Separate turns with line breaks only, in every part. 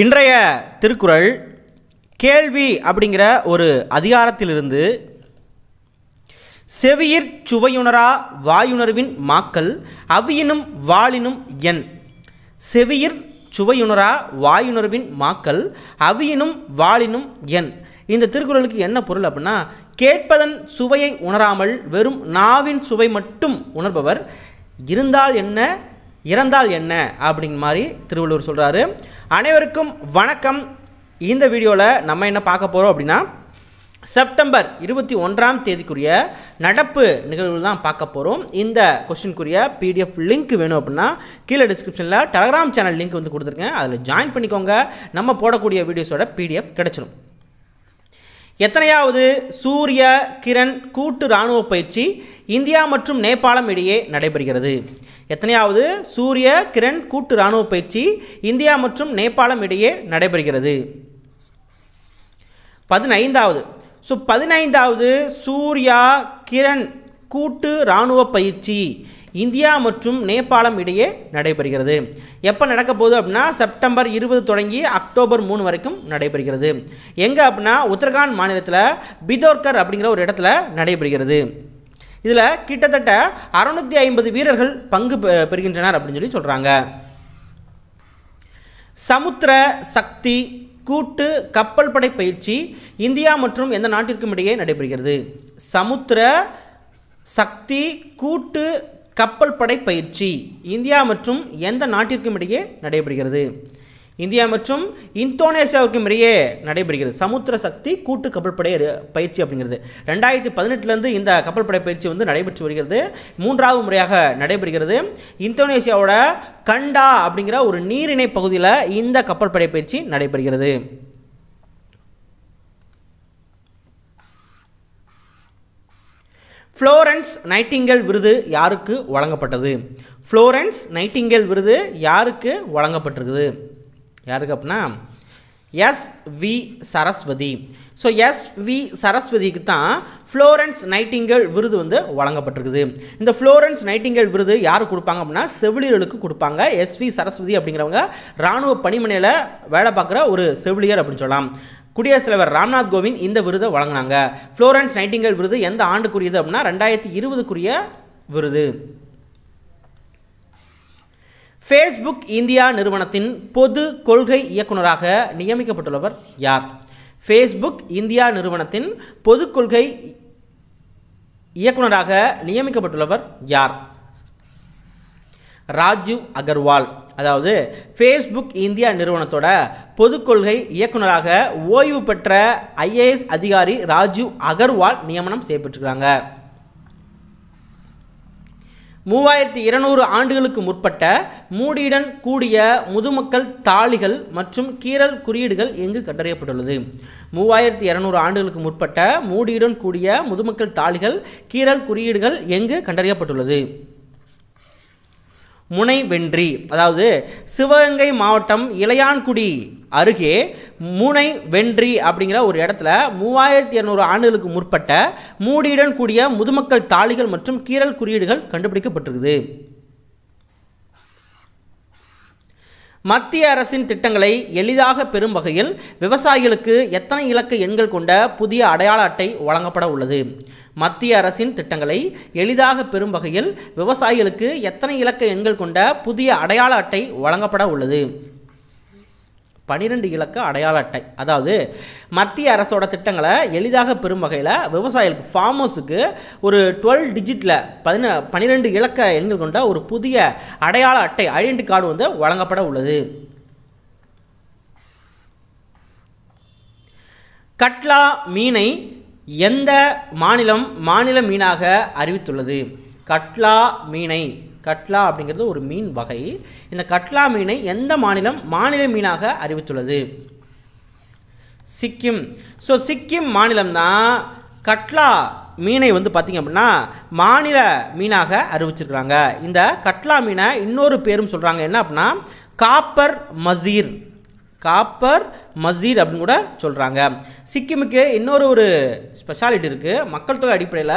இன்றைய திருக்குறள் கேள்வி அப்படிங்கிற ஒரு அதிகாரத்திலிருந்து செவியிற் சுவையுணரா வாயுணர்வின் மாக்கல் அவியினும் வாளினும் என் செவியிற் சுவையுணரா வாயுணர்வின் மாக்கல் அவியினும் வாளினும் என் இந்த திருக்குறளுக்கு என்ன பொருள் அப்படின்னா கேட்பதன் சுவையை உணராமல் வெறும் நாவின் சுவை மட்டும் உணர்பவர் இருந்தால் என்ன இறந்தால் என்ன அப்படிங்க மாதிரி திருவள்ளுவர் சொல்கிறாரு அனைவருக்கும் வணக்கம் இந்த வீடியோவில் நம்ம என்ன பார்க்க போகிறோம் அப்படின்னா செப்டம்பர் இருபத்தி ஒன்றாம் தேதிக்குரிய நடப்பு நிகழ்வு தான் பார்க்க போகிறோம் இந்த கொஸ்டினுக்குரிய பிடிஎஃப் லிங்க் வேணும் அப்படின்னா கீழே டிஸ்கிரிப்ஷனில் டெலகிராம் சேனல் லிங்க் வந்து கொடுத்துருக்கேன் அதில் ஜாயின் பண்ணிக்கோங்க நம்ம போடக்கூடிய வீடியோஸோட பிடிஎஃப் கிடச்சிடும் எத்தனையாவது சூரிய கிரண் கூட்டு இராணுவ பயிற்சி இந்தியா மற்றும் நேபாளம் இடையே நடைபெறுகிறது எத்தனையாவது சூரிய கிரண் கூட்டு இராணுவ பயிற்சி இந்தியா மற்றும் நேபாளம் இடையே நடைபெறுகிறது பதினைந்தாவது ஸோ பதினைந்தாவது சூர்யா கிரண் கூட்டு இராணுவ பயிற்சி இந்தியா மற்றும் நேபாளம் இடையே நடைபெறுகிறது எப்போ நடக்க போகுது அப்படின்னா செப்டம்பர் இருபது தொடங்கி அக்டோபர் மூணு வரைக்கும் நடைபெறுகிறது எங்கே அப்படின்னா உத்தரகாண்ட் மாநிலத்தில் பிதோர்கர் அப்படிங்கிற ஒரு இடத்துல நடைபெறுகிறது இதில் கிட்டத்தட்ட அறுநூற்றி ஐம்பது வீரர்கள் பங்கு பெறுகின்றனர் அப்படின்னு சொல்லி சொல்கிறாங்க சமுத்திர சக்தி கூட்டு கப்பல் படை பயிற்சி இந்தியா மற்றும் எந்த நாட்டிற்கும் இடையே நடைபெறுகிறது சமுத்திர சக்தி கூட்டு கப்பல் படை பயிற்சி இந்தியா மற்றும் எந்த நாட்டிற்கும் இடையே நடைபெறுகிறது இந்தியா மற்றும் இந்தோனேஷியாவுக்கும் இடையே நடைபெறுகிறது சமுத்திர சக்தி கூட்டு கப்பல்படை பயிற்சி அப்படிங்கிறது ரெண்டாயிரத்தி பதினெட்டுலேருந்து இந்த கப்பல்படை பயிற்சி வந்து நடைபெற்று வருகிறது மூன்றாவது முறையாக நடைபெறுகிறது இந்தோனேஷியாவோட கண்டா அப்படிங்கிற ஒரு நீரிணை பகுதியில் இந்த கப்பல்படை பயிற்சி நடைபெறுகிறது ஃப்ளோரன்ஸ் நைட்டிங்கல் விருது யாருக்கு வழங்கப்பட்டது ஃப்ளோரன்ஸ் நைட்டிங்கல் விருது யாருக்கு வழங்கப்பட்டிருக்குது யாருக்கு அப்படின்னா S V Saraswati so S V சரஸ்வதிக்கு தான் ஃப்ளோரன்ஸ் நைட்டிங்கல் விருது வந்து வழங்கப்பட்டிருக்குது இந்த ஃப்ளோரன்ஸ் நைட்டிங்கல் விருது யார் கொடுப்பாங்க அப்படின்னா செவிலியர்களுக்கு கொடுப்பாங்க எஸ் வி சரஸ்வதி அப்படிங்கிறவங்க இராணுவ பணிமனையில் வேலை பார்க்குற ஒரு செவிலியர் அப்படின்னு சொல்லலாம் குடியரசுத் தலைவர் ராம்நாத் கோவிந்த் இந்த விருதை வழங்கினாங்க ஃப்ளோரன்ஸ் நைட்டிங்கல் விருது எந்த ஆண்டுக்குரியது அப்படின்னா ரெண்டாயிரத்தி இருபதுக்குரிய விருது ஃபேஸ்புக் இந்தியா நிறுவனத்தின் பொது கொள்கை இயக்குநராக நியமிக்கப்பட்டுள்ளவர் யார் ஃபேஸ்புக் இந்தியா நிறுவனத்தின் பொது கொள்கை இயக்குநராக நியமிக்கப்பட்டுள்ளவர் யார் ராஜீவ் அகர்வால் அதாவது ஃபேஸ்புக் இந்தியா நிறுவனத்தோட பொது கொள்கை இயக்குநராக ஓய்வு பெற்ற ஐஏஎஸ் அதிகாரி ராஜீவ் அகர்வால் நியமனம் செய்யப்பட்டிருக்கிறாங்க மூவாயிரத்தி இருநூறு ஆண்டுகளுக்கு முற்பட்ட மூடியுடன் கூடிய முதுமக்கள் தாளிகள் மற்றும் கீரல் குறியீடுகள் எங்கு கண்டறியப்பட்டுள்ளது மூவாயிரத்தி இரநூறு ஆண்டுகளுக்கு முற்பட்ட மூடியுடன் கூடிய முதுமக்கள் தாளிகள் கீரல் குறியீடுகள் எங்கு கண்டறியப்பட்டுள்ளது முனை வென்றி அதாவது சிவகங்கை மாவட்டம் இளையான்குடி அருகே முனை வென்றி அப்படிங்கிற ஒரு இடத்துல மூவாயிரத்தி இரநூறு ஆண்டுகளுக்கு முற்பட்ட மூடியுடன் கூடிய முதுமக்கள் தாளிகள் மற்றும் கீரல் குறியீடுகள் கண்டுபிடிக்கப்பட்டிருக்குது மத்திய அரசின் திட்டங்களை எளிதாக பெறும் வகையில் விவசாயிகளுக்கு எத்தனை இலக்க எண்கள் கொண்ட புதிய அடையாள அட்டை வழங்கப்பட உள்ளது மத்திய அரசின் திட்டங்களை எளிதாக பெறும் வகையில் விவசாயிகளுக்கு எத்தனை இலக்க எண்கள் கொண்ட புதிய அடையாள அட்டை வழங்கப்பட உள்ளது பனிரெண்டு இலக்க அடையாள அட்டை அதாவது மத்திய அரசோட திட்டங்களை எளிதாக பெறும் வகையில் விவசாயிகளுக்கு ஃபார்மர்ஸுக்கு ஒரு டுவெல் டிஜிட்டில் பதின பன்னிரெண்டு இலக்க எண்கள் கொண்ட ஒரு புதிய அடையாள அட்டை ஐடென்டி கார்டு வந்து வழங்கப்பட உள்ளது கட்லா மீனை எந்த மாநிலம் மாநில மீனாக அறிவித்துள்ளது கட்லா மீனை கட்லா அப்படிங்கிறது ஒரு மீன் வகை இந்த கட்லா மீனை எந்த மாநிலம் மாநில மீனாக அறிவித்துள்ளது சிக்கிம் ஸோ சிக்கிம் மாநிலம் தான் கட்லா மீனை வந்து பார்த்திங்க அப்படின்னா மாநில மீனாக அறிவிச்சிருக்கிறாங்க இந்த கட்லா மீனை இன்னொரு பேரும் சொல்கிறாங்க என்ன அப்படின்னா காப்பர் மசீர் காப்பர் மசீர் அப்படின்னு கூட சொல்கிறாங்க சிக்கிமுக்கு இன்னொரு ஒரு ஸ்பெஷாலிட்டி இருக்குது மக்கள் தொகை அடிப்படையில்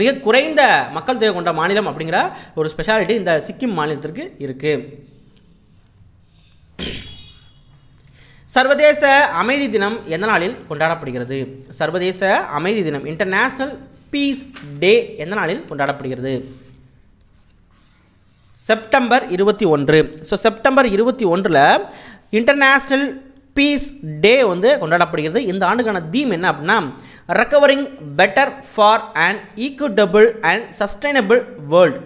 மிக குறைந்த மக்கள் தொகை கொண்ட மாநிலம் அப்படிங்கிற ஒரு ஸ்பெஷாலிட்டி இந்த சிக்கிம் மாநிலத்திற்கு இருக்குது சர்வதேச அமைதி தினம் எந்த நாளில் கொண்டாடப்படுகிறது சர்வதேச அமைதி தினம் இன்டர்நேஷ்னல் பீஸ் டே எந்த நாளில் கொண்டாடப்படுகிறது செப்டம்பர் இருபத்தி ஒன்று ஸோ செப்டம்பர் இருபத்தி ஒன்றில் இன்டர்நேஷ்னல் பீஸ் டே வந்து கொண்டாடப்படுகிறது இந்த ஆண்டுக்கான தீம் என்ன அப்படின்னா recovering better for and equitable and sustainable world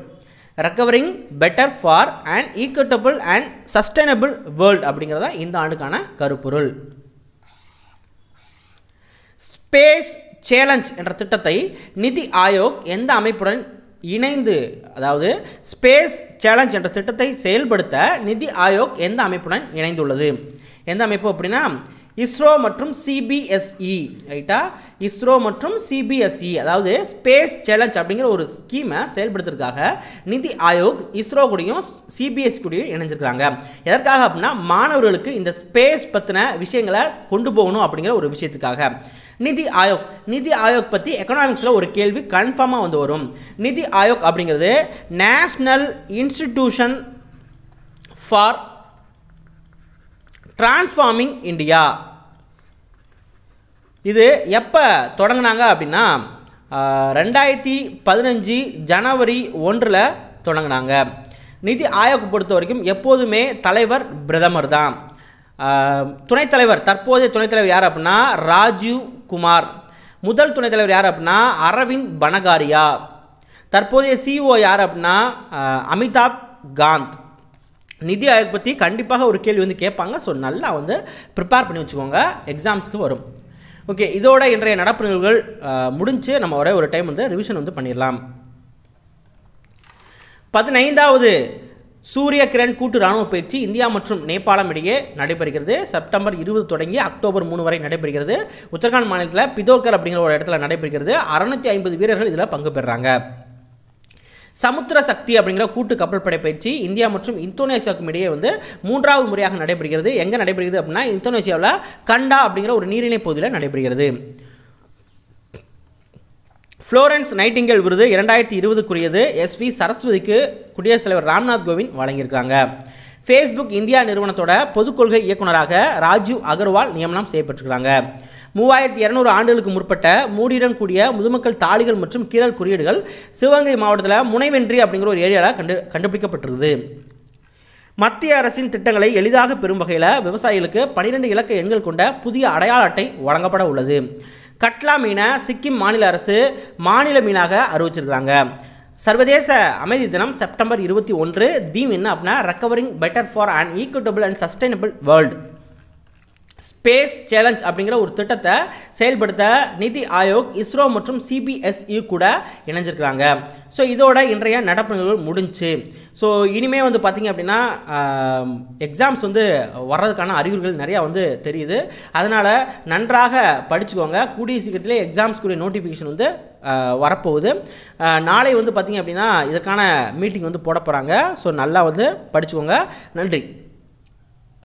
recovering better for and equitable and sustainable world அப்படிங்கிறதா இந்த ஆண்டுக்கான கருப்பொருள் ஸ்பேஸ் சேலஞ்ச் என்ற திட்டத்தை நிதி ஆயோக் எந்த அமைப்புடன் இணைந்து அதாவது ஸ்பேஸ் சேலஞ்ச் என்ற திட்டத்தை செயல்படுத்த நிதி ஆயோக் எந்த அமைப்புடன் இணைந்துள்ளது எந்த அமைப்பு அப்படின்னா இஸ்ரோ மற்றும் சிபிஎஸ்இ ரைட்டா e, இஸ்ரோ மற்றும் சிபிஎஸ்இ e, அதாவது ஸ்பேஸ் சேலஞ்ச் அப்படிங்கிற ஒரு ஸ்கீமை செயல்படுத்துறதுக்காக நிதி ஆயோக் இஸ்ரோ கூடயும் சிபிஎஸ்இ e கூடயும் இணைஞ்சிருக்கிறாங்க எதற்காக அப்படின்னா மாணவர்களுக்கு இந்த ஸ்பேஸ் பற்றின விஷயங்களை கொண்டு போகணும் அப்படிங்கிற ஒரு விஷயத்துக்காக நிதி ஆயோக் நிதி ஆயோக் பற்றி எக்கனாமிக்ஸில் ஒரு கேள்வி கன்ஃபார்மாக வந்து வரும் நிதி ஆயோக் அப்படிங்கிறது national institution for transforming India இது எப்போ தொடங்கினாங்க அப்படின்னா ரெண்டாயிரத்தி பதினஞ்சு ஜனவரி ஒன்றில் தொடங்கினாங்க நிதி ஆயோக் பொறுத்த வரைக்கும் எப்போதுமே தலைவர் பிரதமர் தான் துணைத் தலைவர் தற்போதைய துணைத் தலைவர் யார் அப்படின்னா ராஜீவ் குமார் முதல் துணைத் தலைவர் யார் அப்படின்னா அரவிந்த் பனகாரியா தற்போதைய சிஇஓ e யார் அப்படின்னா அமிதாப் காந்த் நிதி ஆயோக் பற்றி கண்டிப்பாக ஒரு கேள்வி வந்து கேட்பாங்க ஸோ நல்லா வந்து ப்ரிப்பேர் பண்ணி வச்சுக்கோங்க எக்ஸாம்ஸ்க்கு வரும் ஓகே இதோட இன்றைய நடப்பு நிகழ்வுகள் முடிஞ்சு நம்ம ஒரே ஒரு டைம் வந்து ரிவிஷன் வந்து பண்ணிடலாம் பதினைந்தாவது சூரிய கிரண் கூட்டு ராணுவ பயிற்சி இந்தியா மற்றும் நேபாளம் இடையே நடைபெறுகிறது செப்டம்பர் இருபது தொடங்கி அக்டோபர் மூணு வரை நடைபெறுகிறது உத்தரகாண்ட் மாநிலத்தில் பிதோக்கர் அப்படிங்கிற ஒரு இடத்துல நடைபெறுகிறது அறுநூத்தி ஐம்பது வீரர்கள் இதில் பங்கு பெறுறாங்க சமுத்திர சக்தி அப்படிங்கிற கூட்டு கப்பல் படை பயிற்சி இந்தியா மற்றும் இந்தோனேஷியாவுக்கும் இடையே வந்து மூன்றாவது முறையாக நடைபெறுகிறது எங்கே நடைபெறுகிறது அப்படின்னா இந்தோனேஷியாவில் கண்டா அப்படிங்கிற ஒரு நீரிணை பகுதியில் நடைபெறுகிறது ஃப்ளோரன்ஸ் நைட்டிங்கல் விருது இரண்டாயிரத்தி இருபதுக்குரியது எஸ்வி சரஸ்வதிக்கு குடியரசுத் தலைவர் ராம்நாத் கோவிந்த் வழங்கியிருக்காங்க ஃபேஸ்புக் இந்தியா நிறுவனத்தோட பொதுக்கொள்கை இயக்குநராக ராஜீவ் அகர்வால் நியமனம் செய்யப்பட்டிருக்கிறாங்க மூவாயிரத்தி இரநூறு ஆண்டுகளுக்கு முற்பட்ட மூடியுடன் கூடிய முதுமக்கள் தாளிகள் மற்றும் கீரல் குறியீடுகள் சிவகங்கை மாவட்டத்தில் முனைவென்றி அப்படிங்கிற ஒரு ஏரியாவில் கண்டு கண்டுபிடிக்கப்பட்டிருக்குது மத்திய அரசின் திட்டங்களை எளிதாக பெறும் வகையில் விவசாயிகளுக்கு பனிரெண்டு இலக்க எண்கள் கொண்ட புதிய அடையாள அட்டை வழங்கப்பட உள்ளது கட்லா மீனை சிக்கிம் மாநில அரசு மாநில மீனாக அறிவிச்சிருக்கிறாங்க சர்வதேச அமைதி தினம் செப்டம்பர் இருபத்தி ஒன்று தீம் என்ன அப்படின்னா recovering better for an equitable and sustainable world space challenge அப்படிங்கிற ஒரு திட்டத்தை செயல்படுத்த நிதி ஆயோக் இஸ்ரோ மற்றும் சிபிஎஸ்இ e கூட இணைஞ்சிருக்கிறாங்க ஸோ இதோட இன்றைய நடப்பு நிகழ்வு முடிஞ்சு ஸோ இனிமேல் வந்து பார்த்திங்க அப்படின்னா எக்ஸாம்ஸ் வந்து வர்றதுக்கான அறிகுறிகள் நிறையா வந்து தெரியுது அதனால் நன்றாக படிச்சுக்கோங்க கூடிய சீக்கிரத்திலே எக்ஸாம்ஸ்க்குரிய நோட்டிஃபிகேஷன் வந்து வரப்போகுது நாளை வந்து பார்த்திங்க அப்படின்னா இதற்கான மீட்டிங் வந்து போட போகிறாங்க ஸோ நல்லா வந்து படிச்சுக்கோங்க நன்றி